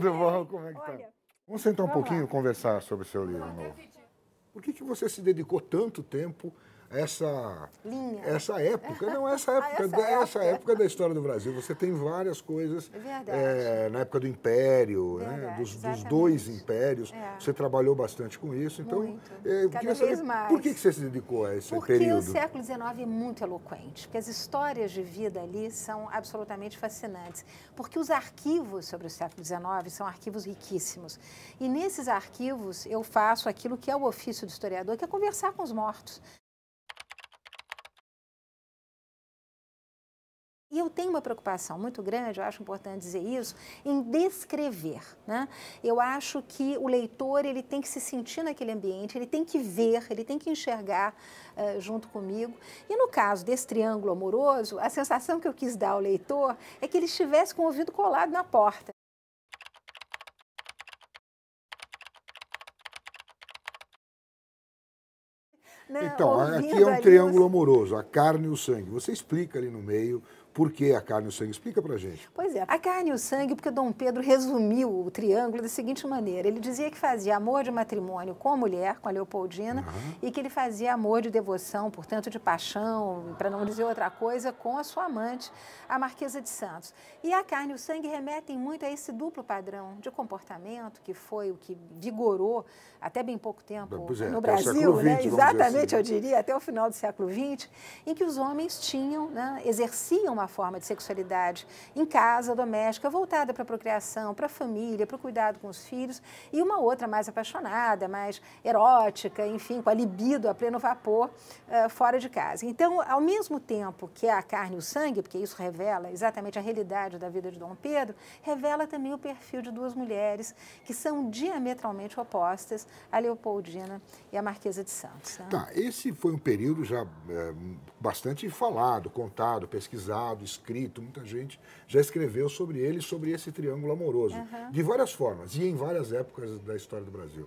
Tudo bom? Como é que tá? Olha, tá? Vamos sentar um pouquinho lá. e conversar sobre o seu livro novo. Por que, que você se dedicou tanto tempo essa Linha. essa época não essa ah, época essa, essa época. época. da história do Brasil você tem várias coisas é, eh, na época do Império né, dos, dos, dois impérios é. você trabalhou bastante com isso então muito. É, cada vez mais por que você se dedicou a esse porque período porque o século XIX é muito eloquente porque as histórias de vida ali são absolutamente fascinantes porque os arquivos sobre o século XIX são arquivos riquíssimos e nesses arquivos eu faço aquilo que é o ofício do historiador que é conversar com os mortos E eu tenho uma preocupação muito grande, eu acho importante dizer isso, em descrever. Né? Eu acho que o leitor ele tem que se sentir naquele ambiente, ele tem que ver, ele tem que enxergar uh, junto comigo. E no caso desse triângulo amoroso, a sensação que eu quis dar ao leitor é que ele estivesse com o ouvido colado na porta. Né? então, aqui é um triângulo amoroso, a carne e o sangue. Você explica ali no meio por que a carne e o sangue? Explica pra gente. Pois é, a carne e o sangue, porque Dom Pedro resumiu o triângulo da seguinte maneira. Ele dizia que fazia amor de matrimônio com a mulher, com a Leopoldina, uhum. e que ele fazia amor de devoção, portanto de paixão, para não dizer outra coisa, com a sua amante, a Marquesa de Santos. E a carne e o sangue remetem muito a esse duplo padrão de comportamento, que foi o que vigorou até bem pouco tempo é, no Brasil, né? exatamente, assim. eu diria, até o final do século XX, em que os homens tinham, né, exerciam uma forma de sexualidade em casa, doméstica, voltada para a procriação, para a família, para o cuidado com os filhos, e uma outra mais apaixonada, mais erótica, enfim, com a libido a pleno vapor uh, fora de casa. Então, ao mesmo tempo que é a carne e o sangue, porque isso revela exatamente a realidade da vida de Dom Pedro, revela também o perfil de duas mulheres que são diametralmente opostas, a Leopoldina e a Marquesa de Santos. Né? Tá, esse foi um período já é, bastante falado, contado, pesquisado falado, escrito, muita gente já escreveu sobre ele, sobre esse triângulo amoroso, uhum. de várias formas e em várias épocas da história do Brasil.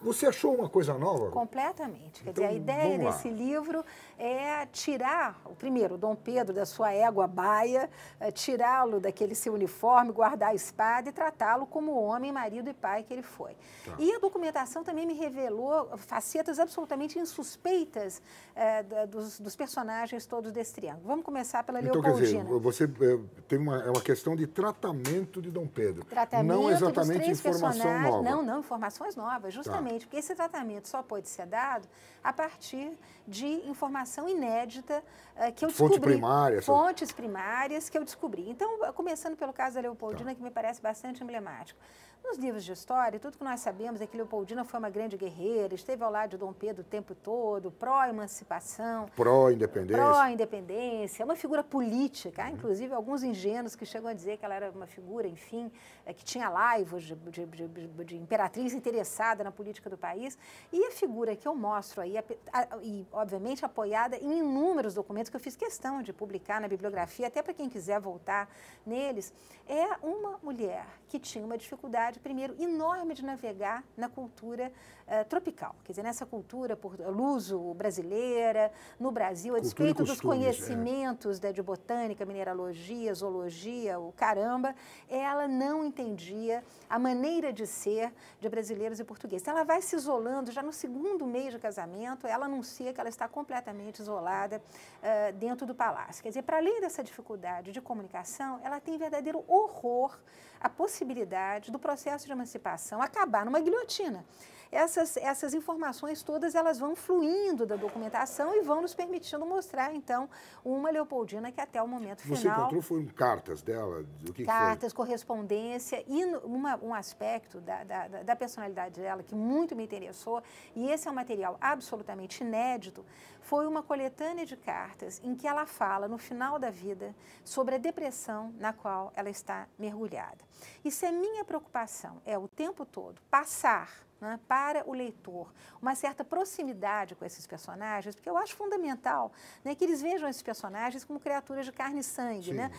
Você achou uma coisa nova? Completamente. Quer então, dizer, a então, ideia desse livro é tirar, primeiro, Dom Pedro da sua égua baia, é tirá-lo daquele seu uniforme, guardar a espada e tratá-lo como homem, marido e pai que ele foi. Tá. E a documentação também me revelou facetas absolutamente insuspeitas é, dos, dos, personagens todos desse triângulo. Vamos começar pela então, Leopoldina. Então, quer dizer, você é, tem uma, é uma questão de tratamento de Dom Pedro. Tratamento não exatamente informação nova. Não, não, informações novas, tá. justamente, tá. porque esse tratamento só pode ser dado a partir de informações informação inédita uh, que eu descobri. fontes primárias. Fontes primárias que eu descobri. Então, começando pelo caso da Leopoldina, tá. que me parece bastante emblemático. Nos livros de história, tudo que nós sabemos é que Leopoldina foi uma grande guerreira, esteve ao lado de Dom Pedro o tempo todo, pró-emancipação. Pró-independência. Pró-independência, uma figura política. Há, uhum. inclusive, alguns ingênuos que chegam a dizer que ela era uma figura, enfim, é, que tinha laivos de, de, de, de imperatriz interessada na política do país. E a figura que eu mostro aí, a, a, e obviamente apoiada em inúmeros documentos que eu fiz questão de publicar na bibliografia, até para quem quiser voltar neles, é uma mulher que tinha uma dificuldade primeiro, enorme de navegar na cultura uh, tropical. Quer dizer, nessa cultura por, luso brasileira, no Brasil, a despeito dos é. conhecimentos é. Né, da, de botânica, mineralogia, zoologia, o caramba, ela não entendia a maneira de ser de brasileiros e portugueses. Então, ela vai se isolando, já no segundo mês de casamento, ela anuncia que ela está completamente isolada uh, dentro do palácio. Quer dizer, para além dessa dificuldade de comunicação, ela tem verdadeiro horror a possibilidade do processo de emancipação acabar numa guilhotina essas, essas informações todas elas vão fluindo da documentação e vão nos permitindo mostrar, então, uma Leopoldina que até o momento Você final... Você encontrou foram cartas dela? O que cartas, correspondência e uma, um aspecto da, da, da personalidade dela que muito me interessou, e esse é um material absolutamente inédito, foi uma coletânea de cartas em que ela fala, no final da vida, sobre a depressão na qual ela está mergulhada. E se a minha preocupação é o tempo todo passar né, para o leitor, uma certa proximidade com esses personagens, porque eu acho fundamental né, que eles vejam esses personagens como criaturas de carne e sangue, né,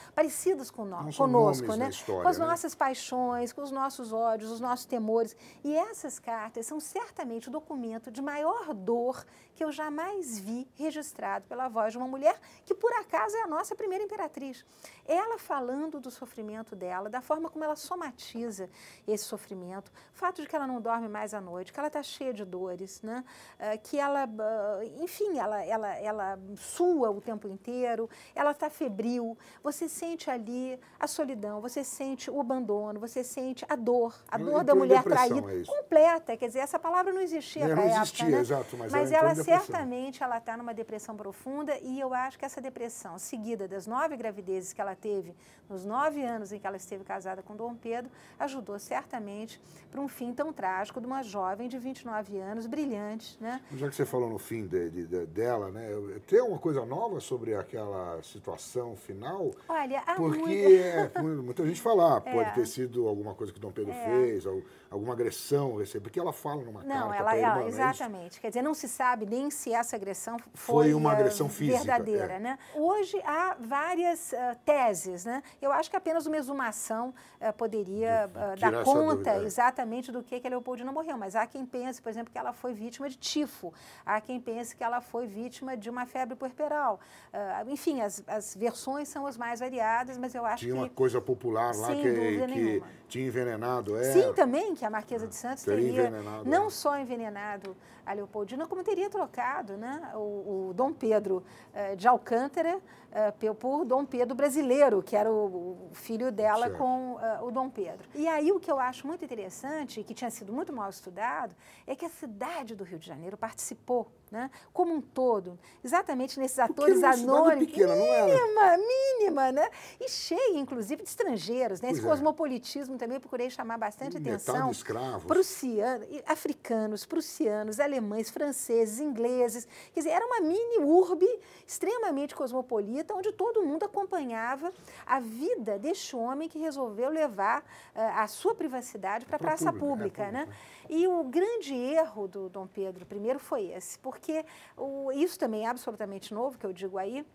com no, conosco, né, história, com as né? nossas paixões, com os nossos ódios, os nossos temores. E essas cartas são certamente o documento de maior dor que eu jamais vi registrado pela voz de uma mulher que, por acaso, é a nossa primeira imperatriz. Ela falando do sofrimento dela, da forma como ela somatiza esse sofrimento, o fato de que ela não dorme mais faz à noite, que ela está cheia de dores, né? Eh, que ela, ah, enfim, ela, ela, ela sua o tempo inteiro, ela está febril, você sente ali a solidão, você sente o abandono, você sente a dor, a dor da mulher traída, é completa, quer dizer, essa palavra não existia é, para época, existia, né? exato, mas, mas então ela, ela certamente ela está numa depressão profunda e eu acho que essa depressão, seguida das nove gravidezes que ela teve, nos nove anos em que ela esteve casada com Dom Pedro, ajudou certamente para um fim tão trágico de uma uma jovem de 29 anos, brilhante, né? Já que você falou no fim de, de, de, dela, né? Tem alguma coisa nova sobre aquela situação final? Olha, há Porque muita, é, muita gente falar, ah, é. pode ter sido alguma coisa que Dom Pedro é. fez, ou alguma agressão receber, porque ela fala numa não, carta ela, ela é é exatamente. Quer dizer, não se sabe nem se essa agressão foi, foi uma eh, agressão uh, física, verdadeira, é. né? Hoje há várias uh, teses, né? Eu acho que apenas uma exumação uh, poderia dar conta dúvida, é. exatamente do que que a Leopoldina morreu, mas há quem pense, por exemplo, que ela foi vítima de tifo, há quem pense que ela foi vítima de uma febre puerperal. enfim, as, as versões são as mais variadas, mas eu acho Tinha que... Tinha uma coisa popular lá que, que tinha envenenado, ela. É. Sim, também, que a Marquesa é. de Santos teria, teria não é. só envenenado a Leopoldina, como teria trocado né, o, o Dom Pedro eh, de Alcântara eh, por Dom Pedro brasileiro, que era o, o filho dela com uh, o Dom Pedro. E aí o que eu acho muito interessante, que tinha sido muito mal estudado, é que a cidade do Rio de Janeiro participou né? como um todo, exatamente nesses atores anônimos, pequena, mínima, mínima, né? E cheia, inclusive, de estrangeiros, né? Esse pois é. cosmopolitismo é. também procurei chamar bastante Metade atenção. Escravos. Prussianos, africanos, prussianos, alemães, alemães, franceses, ingleses. Quer dizer, era uma mini urbe extremamente cosmopolita, onde todo mundo acompanhava a vida deste homem que resolveu levar uh, a sua privacidade para a praça né, pública. pública. Né? E o grande erro do Dom Pedro I foi esse, porque o, isso também é absolutamente novo, que eu digo aí,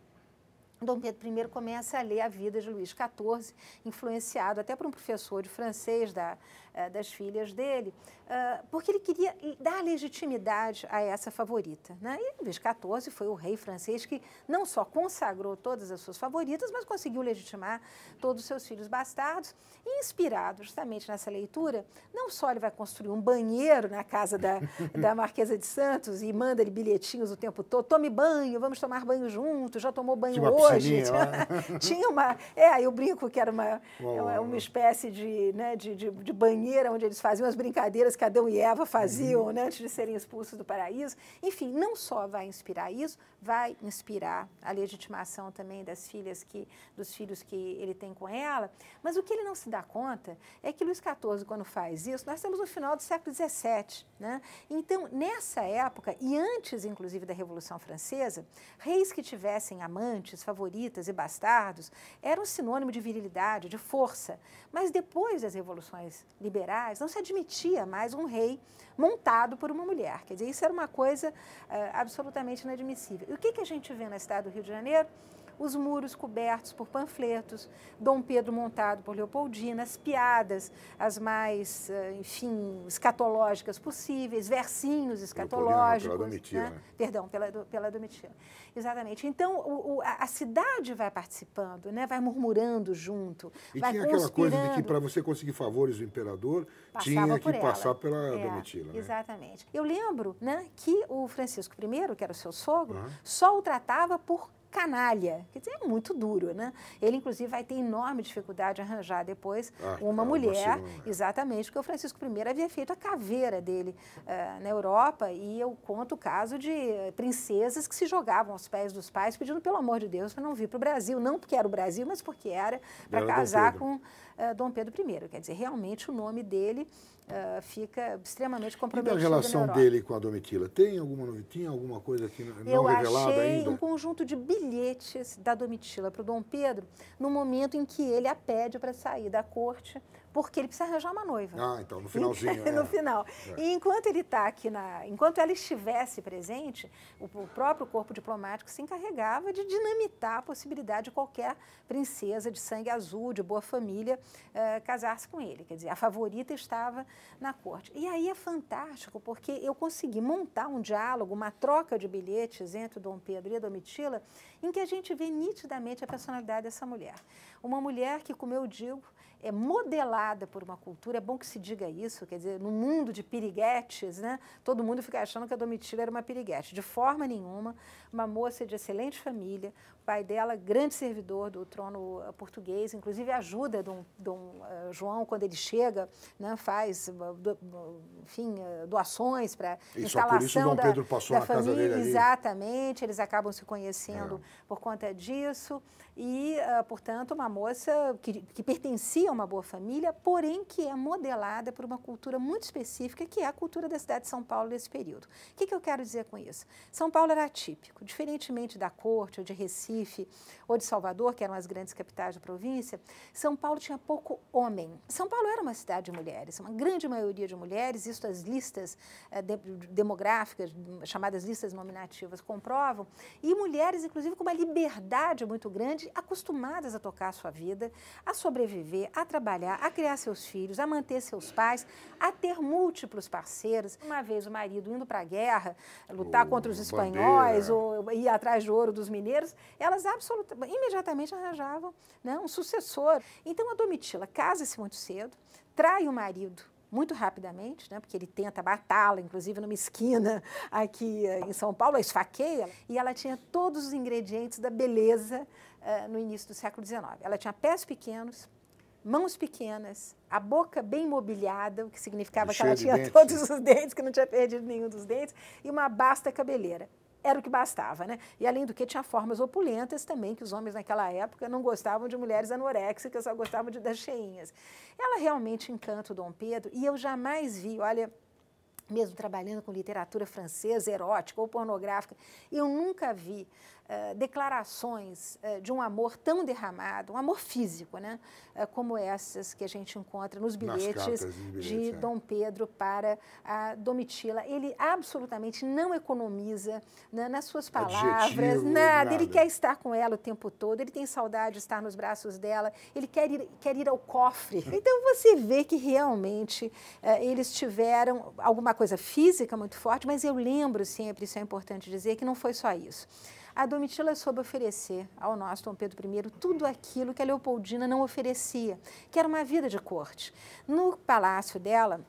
Dom Pedro I começa a ler a vida de Luís XIV, influenciado até por um professor de francês da, eh, das filhas dele, eh, porque ele queria dar legitimidade a essa favorita. Né? E Luís XIV foi o rei francês que não só consagrou todas as suas favoritas, mas conseguiu legitimar todos os seus filhos bastardos. E inspirado justamente nessa leitura, não só ele vai construir um banheiro na casa da, da Marquesa de Santos e manda-lhe bilhetinhos o tempo todo, tome banho, vamos tomar banho juntos, já tomou banho tinha hoje. Tinha, tinha, uma... É, eu brinco que era uma, é uma, uma espécie de, né, de, de, de banheiro maneira onde eles faziam as brincadeiras que Adão e Eva faziam uhum. né, antes de serem expulsos do paraíso. Enfim, não só vai inspirar isso, vai inspirar a legitimação também das filhas que, dos filhos que ele tem com ela. Mas o que ele não se dá conta é que Luís XIV, quando faz isso, nós estamos no final do século XVII. Né? Então, nessa época, e antes, inclusive, da Revolução Francesa, reis que tivessem amantes, favoritas e bastardos eram sinônimo de virilidade, de força. Mas depois das revoluções liberais, liberais, não se admitia mais um rei montado por uma mulher. Quer dizer, isso era uma coisa uh, absolutamente inadmissível. E o que, que a gente vê na cidade do Rio de Janeiro? os muros cobertos por panfletos, Dom Pedro montado por Leopoldina, as piadas as mais, eh, enfim, escatológicas possíveis, versinhos escatológicos. Leopoldina, pela Domitila. Né? né? Perdão, pela, pela Domitila. Exatamente. Então, o, o, a cidade vai participando, né? vai murmurando junto, e vai tinha aquela coisa de que para você conseguir favores do imperador, Passava tinha que passar pela é, Domitila. Né? Exatamente. Eu lembro né, que o Francisco I, que era o seu sogro, uhum. só o tratava por canalha. Quer dizer, é muito duro, né? Ele, inclusive, vai ter enorme dificuldade de arranjar depois ah, uma é, mulher, né? exatamente, porque o Francisco I havia feito a caveira dele uh, na Europa, e eu conto o caso de eh, princesas que se jogavam aos pés dos pais, pedindo, pelo amor de Deus, para não vir para o Brasil, não porque era o Brasil, mas porque era para casar com eh, Dom Pedro I. Quer dizer, realmente o nome dele uh, fica extremamente comprometido. E a relação dele com a Domitila? Tem alguma novitinha, alguma coisa aqui não Eu revelada ainda? Eu achei um conjunto de bilhetes da Domitila para o Dom Pedro no momento em que ele a pede para sair da corte porque ele precisa arranjar uma noiva. Ah, então, no finalzinho. Então, no é. final. É. E enquanto ele está aqui, na, enquanto ela estivesse presente, o, o, próprio corpo diplomático se encarregava de dinamitar a possibilidade de qualquer princesa de sangue azul, de boa família, eh, casar-se com ele. Quer dizer, a favorita estava na corte. E aí é fantástico, porque eu consegui montar um diálogo, uma troca de bilhetes entre o Dom Pedro e a Domitila, em que a gente vê nitidamente a personalidade dessa mulher. Uma mulher que, como eu digo, é modelada por uma cultura. É bom que se diga isso, quer dizer, no mundo de piriguetes, né, todo mundo fica achando que a Domitila era uma piriguete. De forma nenhuma, uma moça de excelente família, pai dela, grande servidor do trono eh, português, inclusive ajuda Dom, Dom uh, eh, João quando ele chega, né, faz, eh, do, enfim, doações para instalação da, da família. Exatamente, eles acabam se conhecendo é. por conta disso. E, uh, portanto, uma moça que, que pertencia a uma boa família, porém que é modelada por uma cultura muito específica, que é a cultura da cidade de São Paulo nesse período. O que, que eu quero dizer com isso? São Paulo era atípico, diferentemente da corte ou de Recife, Recife ou de Salvador, que eram as grandes capitais da província, São Paulo tinha pouco homem. São Paulo era uma cidade de mulheres, uma grande maioria de mulheres, isso as listas eh, de, demográficas, chamadas listas nominativas, comprovam, e mulheres, inclusive, com uma liberdade muito grande, acostumadas a tocar a sua vida, a sobreviver, a trabalhar, a criar seus filhos, a manter seus pais, a ter múltiplos parceiros. Uma vez o marido indo para a guerra, lutar contra os espanhóis, bandeira. ou ir atrás de ouro dos mineiros, elas absolutamente, imediatamente arranjavam né, um sucessor. Então a Domitila casa-se muito cedo, trai o marido muito rapidamente, né, porque ele tenta matá-la, inclusive numa esquina aqui eh, em São Paulo, a esfaqueia, e ela tinha todos os ingredientes da beleza uh, no início do século XIX. Ela tinha pés pequenos, mãos pequenas, a boca bem mobiliada, o que significava que ela tinha todos os dentes, que não tinha perdido nenhum dos dentes, e uma basta cabeleira era o que bastava, né? E além do que, tinha formas opulentas também, que os homens naquela época não gostavam de mulheres anoréxicas, só gostavam de, das cheinhas. Ela realmente encanta o Dom Pedro e eu jamais vi, olha, mesmo trabalhando com literatura francesa, erótica ou pornográfica, eu nunca vi eh, declarações eh, de um amor tão derramado, um amor físico, né? Eh, como essas que a gente encontra nos bilhetes, de, de é. Dom Pedro para a Domitila. Ele absolutamente não economiza né, nas suas palavras, nada. nada. Ele quer estar com ela o tempo todo, ele tem saudade de estar nos braços dela, ele quer ir, quer ir ao cofre. Então você vê que realmente eles tiveram alguma coisa física muito forte, mas eu lembro sempre, isso é importante dizer, que não foi só isso. A Domitila soube oferecer ao nosso Dom Pedro I tudo aquilo que a Leopoldina não oferecia, que era uma vida de corte. No palácio dela,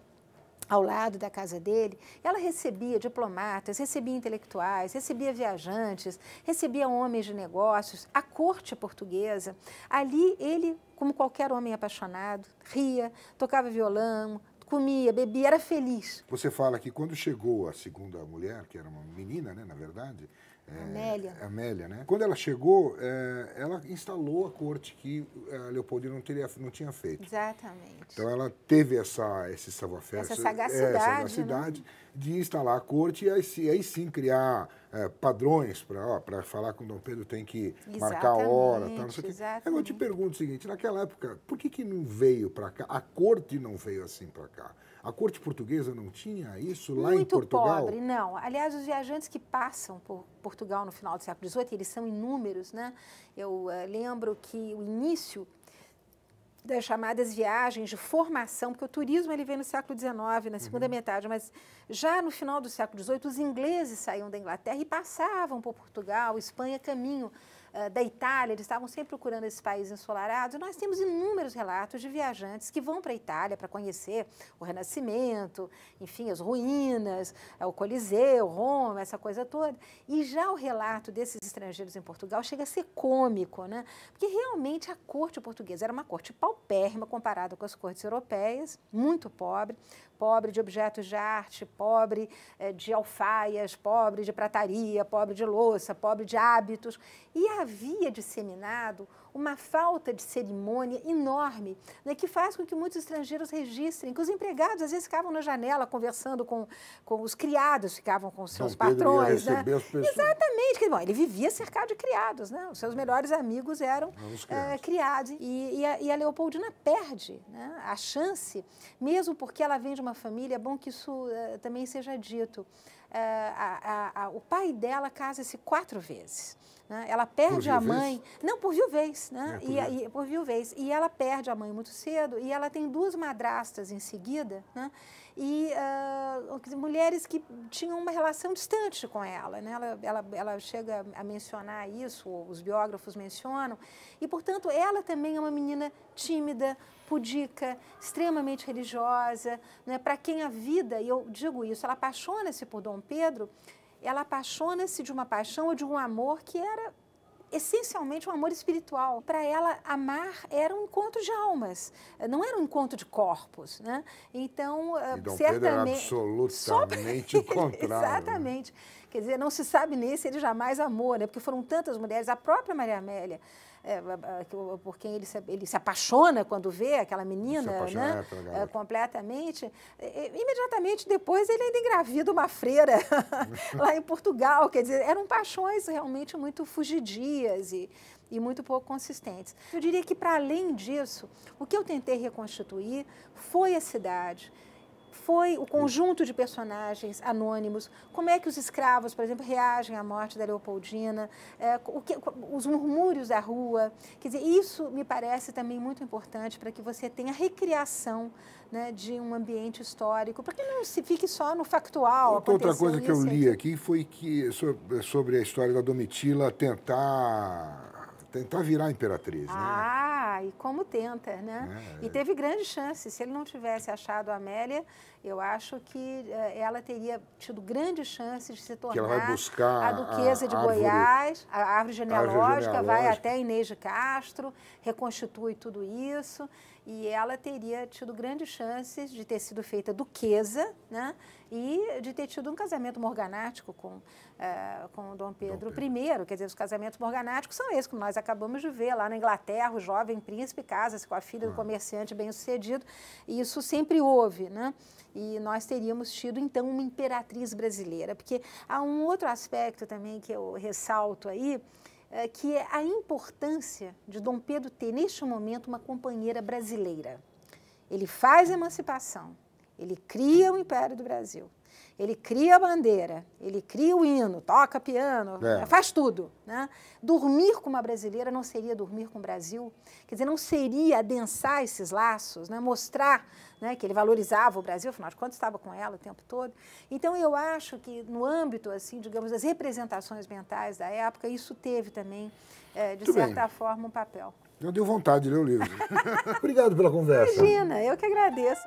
ao lado da casa dele, ela recebia diplomatas, recebia intelectuais, recebia viajantes, recebia homens de negócios, a corte portuguesa. Ali ele, como qualquer homem apaixonado, ria, tocava violão, comia, bebia, era feliz. Você fala que quando chegou a segunda mulher, que era uma menina, né, na verdade, é, Amélia. É Amélia, né? Quando ela chegou, é, ela instalou a corte que a é, Leopoldina não, teria, não tinha feito. Exatamente. Então ela teve essa, esse savafé, essa sagacidade, é, essa sagacidade né? de instalar a corte e aí, aí sim criar é, padrões para falar com o Dom Pedro tem que exatamente, marcar a hora. Tal, não sei exatamente. Agora eu te pergunto o seguinte, naquela época, por que, que não veio para cá? A corte não veio assim para cá? A corte portuguesa não tinha isso lá Muito em Portugal? Muito pobre, não. Aliás, os viajantes que passam por Portugal no final do século XVIII, eles são inúmeros, né? Eu uh, lembro que o início das chamadas viagens de formação, porque o turismo ele vem no século XIX, na segunda uhum. metade, mas já no final do século XVIII, os ingleses saíam da Inglaterra e passavam por Portugal, Espanha, caminho eh, da Itália, eles estavam sempre procurando esses países ensolarados. Nós temos inúmeros relatos de viajantes que vão para a Itália para conhecer o Renascimento, enfim, as ruínas, eh, o Coliseu, Roma, essa coisa toda. E já o relato desses estrangeiros em Portugal chega a ser cômico, né? Porque realmente a corte portuguesa era uma corte paupérrima comparada com as cortes europeias, muito pobre, pobre de objetos de arte, pobre eh, de alfaias, pobre de prataria, pobre de louça, pobre de hábitos. E havia disseminado uma falta de cerimônia enorme, né, que faz com que muitos estrangeiros registrem, que os empregados às vezes ficavam na janela conversando com, com os criados, ficavam com seus patrões. Pedro né? Exatamente. Que, bom, ele vivia cercado de criados, né? os seus melhores amigos eram é, criados. E, e, a, e, a, Leopoldina perde né, a chance, mesmo porque ela vem de uma família, é bom que isso é, também seja dito. Eh, a, a, a, o pai dela casa-se quatro vezes. Né? Ela perde a mãe. Não, por viuvez, né? É, por, e, e, por viuvez. E ela perde a mãe muito cedo e ela tem duas madrastas em seguida, né? E uh, mulheres que tinham uma relação distante com ela, né? Ela, ela, ela chega a mencionar isso, os biógrafos mencionam. E, portanto, ela também é uma menina tímida, pudica, extremamente religiosa, né? para quem a vida, e eu digo isso, ela apaixona-se por Dom Pedro, ela apaixona-se de uma paixão ou de um amor que era essencialmente um amor espiritual. Para ela, amar era um encontro de almas, não era um encontro de corpos, né? Então, ah, e Dom certamente... Pedro absolutamente o contrário. Né? Exatamente. Quer dizer, não se sabe nem se ele jamais amou, né? Porque foram tantas mulheres, a própria Maria Amélia, é, por quem ele se, ele se apaixona quando vê aquela menina né? é, é completamente, imediatamente depois ele ainda engravida uma freira lá em Portugal. Quer dizer, eram paixões realmente muito fugidias e, e muito pouco consistentes. Eu diria que, para além disso, o que eu tentei reconstituir foi a cidade foi o conjunto de personagens anônimos, como é que os escravos, por exemplo, reagem à morte da Leopoldina, é, que, os murmúrios da rua. Quer dizer, isso me parece também muito importante para que você tenha recriação né, de um ambiente histórico, para que não se fique só no factual. Outra coisa que eu li é aqui foi que sobre a história da Domitila tentar tentar virar imperatriz, né? ah, e como tenta, né? É, e é. teve grande chance. Se ele não tivesse achado a Amélia, eu acho que eh, ela teria tido grandes chances de se tornar a duquesa a de árvore, Goiás, a árvore genealógica, a árvore genealógica, vai até Inês de Castro, reconstitui tudo isso e ela teria tido grandes chances de ter sido feita duquesa né, e de ter tido um casamento morganático com, uh, com Dom Pedro, Dom Pedro I. Quer dizer, os casamentos morganáticos são esses que nós acabamos de ver lá na Inglaterra. O jovem príncipe casa-se com a filha do ah. comerciante bem-sucedido. E isso sempre houve. Né? E nós teríamos tido, então, uma imperatriz brasileira. Porque há um outro aspecto também que eu ressalto aí, é, que é a importância de Dom Pedro ter, neste momento, uma companheira brasileira. Ele faz a emancipação, ele cria o Império do Brasil, ele cria a bandeira, ele cria o hino, toca piano, é. é. faz tudo. Né? Dormir com uma brasileira não seria dormir com o Brasil? Quer dizer, não seria adensar esses laços, né? mostrar né, que ele valorizava o Brasil, afinal de contas estava com ela o tempo todo. Então, eu acho que no âmbito, assim, digamos, das representações mentais da época, isso teve também, é, de Muito certa bem. forma, um papel. Eu deu vontade de ler o livro. Obrigado pela conversa. Imagina, eu que agradeço.